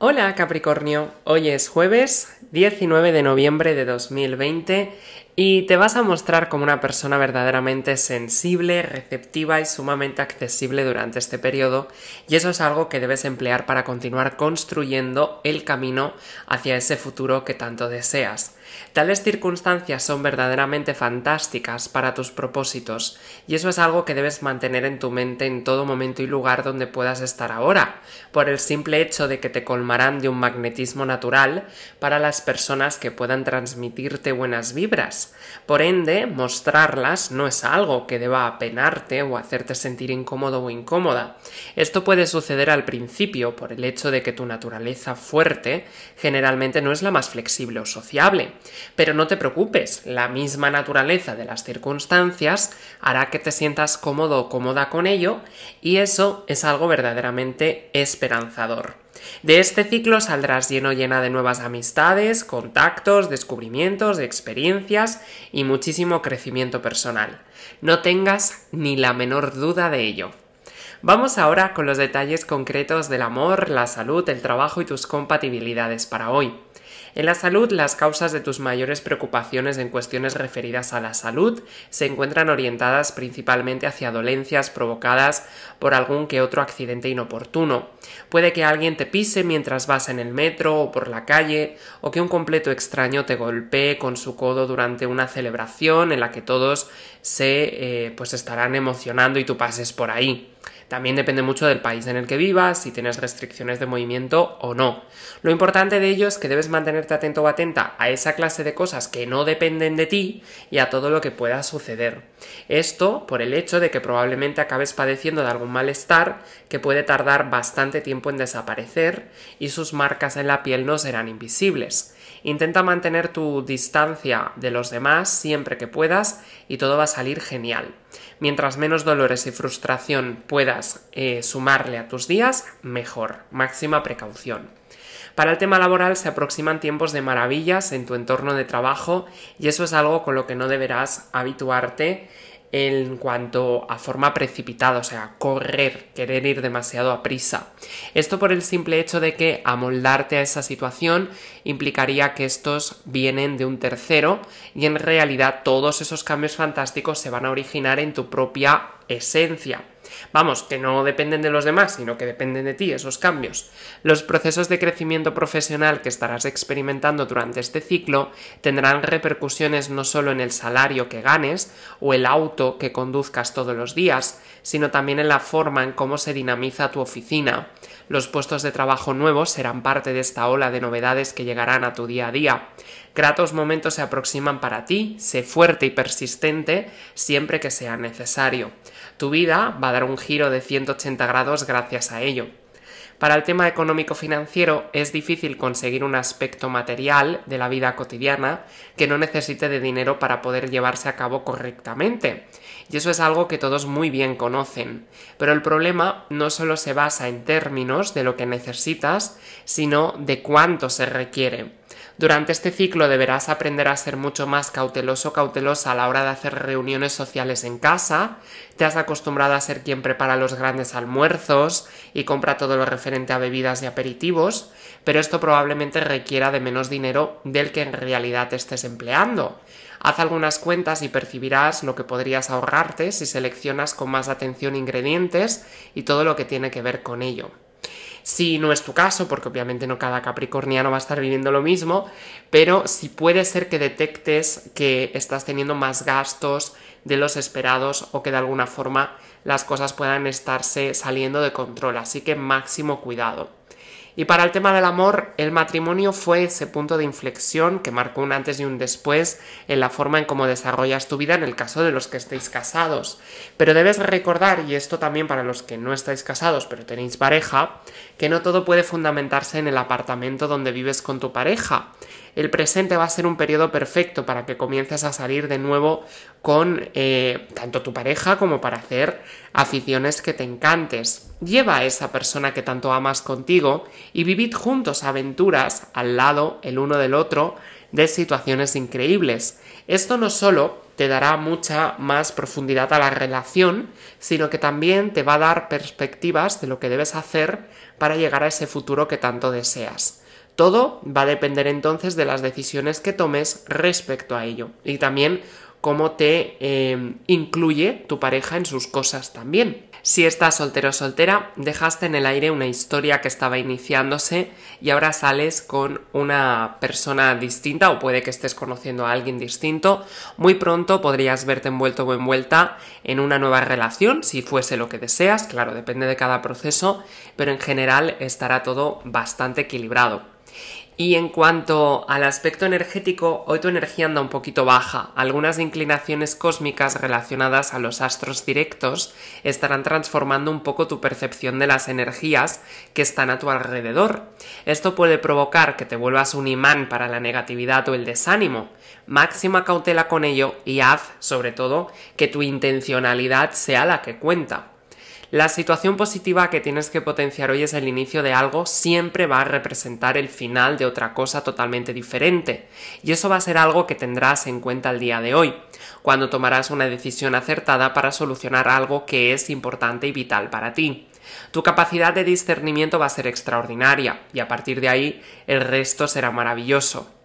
Hola Capricornio, hoy es jueves 19 de noviembre de 2020 y te vas a mostrar como una persona verdaderamente sensible, receptiva y sumamente accesible durante este periodo, y eso es algo que debes emplear para continuar construyendo el camino hacia ese futuro que tanto deseas. Tales circunstancias son verdaderamente fantásticas para tus propósitos, y eso es algo que debes mantener en tu mente en todo momento y lugar donde puedas estar ahora, por el simple hecho de que te colmarán de un magnetismo natural para las personas que puedan transmitirte buenas vibras por ende, mostrarlas no es algo que deba apenarte o hacerte sentir incómodo o incómoda. Esto puede suceder al principio por el hecho de que tu naturaleza fuerte generalmente no es la más flexible o sociable. Pero no te preocupes, la misma naturaleza de las circunstancias hará que te sientas cómodo o cómoda con ello y eso es algo verdaderamente esperanzador. De este ciclo saldrás lleno llena de nuevas amistades, contactos, descubrimientos, experiencias y muchísimo crecimiento personal. No tengas ni la menor duda de ello. Vamos ahora con los detalles concretos del amor, la salud, el trabajo y tus compatibilidades para hoy. En la salud, las causas de tus mayores preocupaciones en cuestiones referidas a la salud se encuentran orientadas principalmente hacia dolencias provocadas por algún que otro accidente inoportuno. Puede que alguien te pise mientras vas en el metro o por la calle, o que un completo extraño te golpee con su codo durante una celebración en la que todos se eh, pues estarán emocionando y tú pases por ahí. También depende mucho del país en el que vivas, si tienes restricciones de movimiento o no. Lo importante de ello es que debes mantenerte atento o atenta a esa clase de cosas que no dependen de ti y a todo lo que pueda suceder. Esto por el hecho de que probablemente acabes padeciendo de algún malestar que puede tardar bastante tiempo en desaparecer y sus marcas en la piel no serán invisibles. Intenta mantener tu distancia de los demás siempre que puedas y todo va a salir genial. Mientras menos dolores y frustración puedas eh, sumarle a tus días, mejor. Máxima precaución. Para el tema laboral se aproximan tiempos de maravillas en tu entorno de trabajo y eso es algo con lo que no deberás habituarte en cuanto a forma precipitada, o sea, correr, querer ir demasiado a prisa. Esto por el simple hecho de que amoldarte a esa situación implicaría que estos vienen de un tercero y en realidad todos esos cambios fantásticos se van a originar en tu propia esencia. Vamos, que no dependen de los demás, sino que dependen de ti esos cambios. Los procesos de crecimiento profesional que estarás experimentando durante este ciclo tendrán repercusiones no solo en el salario que ganes o el auto que conduzcas todos los días, sino también en la forma en cómo se dinamiza tu oficina. Los puestos de trabajo nuevos serán parte de esta ola de novedades que llegarán a tu día a día. Gratos momentos se aproximan para ti, sé fuerte y persistente siempre que sea necesario. Tu vida va a dar un giro de 180 grados gracias a ello. Para el tema económico-financiero es difícil conseguir un aspecto material de la vida cotidiana que no necesite de dinero para poder llevarse a cabo correctamente. Y eso es algo que todos muy bien conocen. Pero el problema no solo se basa en términos de lo que necesitas, sino de cuánto se requiere. Durante este ciclo deberás aprender a ser mucho más cauteloso cautelosa a la hora de hacer reuniones sociales en casa, te has acostumbrado a ser quien prepara los grandes almuerzos y compra todo lo referente a bebidas y aperitivos, pero esto probablemente requiera de menos dinero del que en realidad estés empleando. Haz algunas cuentas y percibirás lo que podrías ahorrarte si seleccionas con más atención ingredientes y todo lo que tiene que ver con ello. Si no es tu caso, porque obviamente no cada capricorniano va a estar viviendo lo mismo, pero si puede ser que detectes que estás teniendo más gastos de los esperados o que de alguna forma las cosas puedan estarse saliendo de control. Así que máximo cuidado. Y para el tema del amor, el matrimonio fue ese punto de inflexión que marcó un antes y un después en la forma en cómo desarrollas tu vida en el caso de los que estéis casados. Pero debes recordar, y esto también para los que no estáis casados pero tenéis pareja, que no todo puede fundamentarse en el apartamento donde vives con tu pareja el presente va a ser un periodo perfecto para que comiences a salir de nuevo con eh, tanto tu pareja como para hacer aficiones que te encantes. Lleva a esa persona que tanto amas contigo y vivid juntos aventuras al lado el uno del otro de situaciones increíbles. Esto no solo te dará mucha más profundidad a la relación, sino que también te va a dar perspectivas de lo que debes hacer para llegar a ese futuro que tanto deseas. Todo va a depender entonces de las decisiones que tomes respecto a ello y también cómo te em, incluye tu pareja en sus cosas también. Si estás soltero o soltera, dejaste en el aire una historia que estaba iniciándose y ahora sales con una persona distinta o puede que estés conociendo a alguien distinto. Muy pronto podrías verte envuelto o envuelta en una nueva relación, si fuese lo que deseas, claro, depende de cada proceso, pero en general estará todo bastante equilibrado. Y en cuanto al aspecto energético, hoy tu energía anda un poquito baja. Algunas inclinaciones cósmicas relacionadas a los astros directos estarán transformando un poco tu percepción de las energías que están a tu alrededor. Esto puede provocar que te vuelvas un imán para la negatividad o el desánimo. Máxima cautela con ello y haz, sobre todo, que tu intencionalidad sea la que cuenta. La situación positiva que tienes que potenciar hoy es el inicio de algo, siempre va a representar el final de otra cosa totalmente diferente. Y eso va a ser algo que tendrás en cuenta el día de hoy, cuando tomarás una decisión acertada para solucionar algo que es importante y vital para ti. Tu capacidad de discernimiento va a ser extraordinaria y a partir de ahí el resto será maravilloso.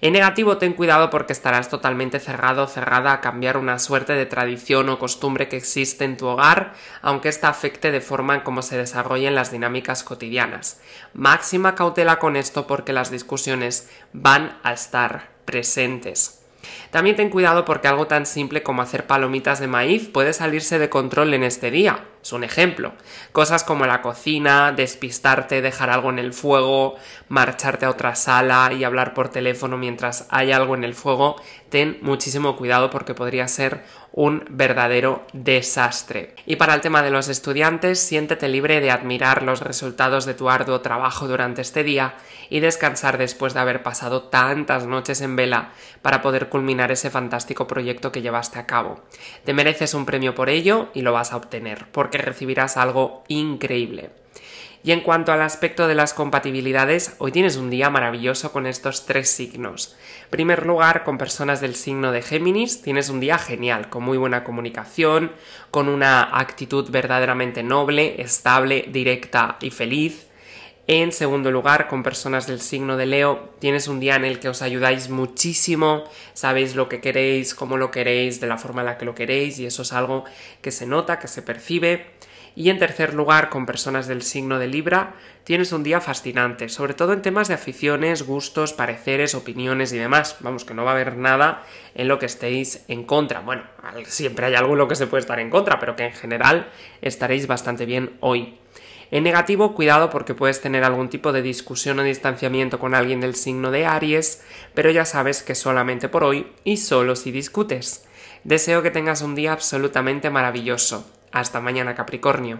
En negativo, ten cuidado porque estarás totalmente cerrado o cerrada a cambiar una suerte de tradición o costumbre que existe en tu hogar, aunque ésta afecte de forma en cómo se desarrollen las dinámicas cotidianas. Máxima cautela con esto porque las discusiones van a estar presentes. También ten cuidado porque algo tan simple como hacer palomitas de maíz puede salirse de control en este día. Es un ejemplo. Cosas como la cocina, despistarte, dejar algo en el fuego, marcharte a otra sala y hablar por teléfono mientras hay algo en el fuego ten muchísimo cuidado porque podría ser un verdadero desastre. Y para el tema de los estudiantes, siéntete libre de admirar los resultados de tu arduo trabajo durante este día y descansar después de haber pasado tantas noches en vela para poder culminar ese fantástico proyecto que llevaste a cabo. Te mereces un premio por ello y lo vas a obtener, porque recibirás algo increíble. Y en cuanto al aspecto de las compatibilidades, hoy tienes un día maravilloso con estos tres signos. En primer lugar, con personas del signo de Géminis, tienes un día genial, con muy buena comunicación, con una actitud verdaderamente noble, estable, directa y feliz. En segundo lugar, con personas del signo de Leo, tienes un día en el que os ayudáis muchísimo, sabéis lo que queréis, cómo lo queréis, de la forma en la que lo queréis, y eso es algo que se nota, que se percibe. Y en tercer lugar, con personas del signo de Libra, tienes un día fascinante, sobre todo en temas de aficiones, gustos, pareceres, opiniones y demás. Vamos, que no va a haber nada en lo que estéis en contra. Bueno, siempre hay algo en lo que se puede estar en contra, pero que en general estaréis bastante bien hoy. En negativo, cuidado porque puedes tener algún tipo de discusión o distanciamiento con alguien del signo de Aries, pero ya sabes que solamente por hoy y solo si discutes. Deseo que tengas un día absolutamente maravilloso. Hasta mañana Capricornio.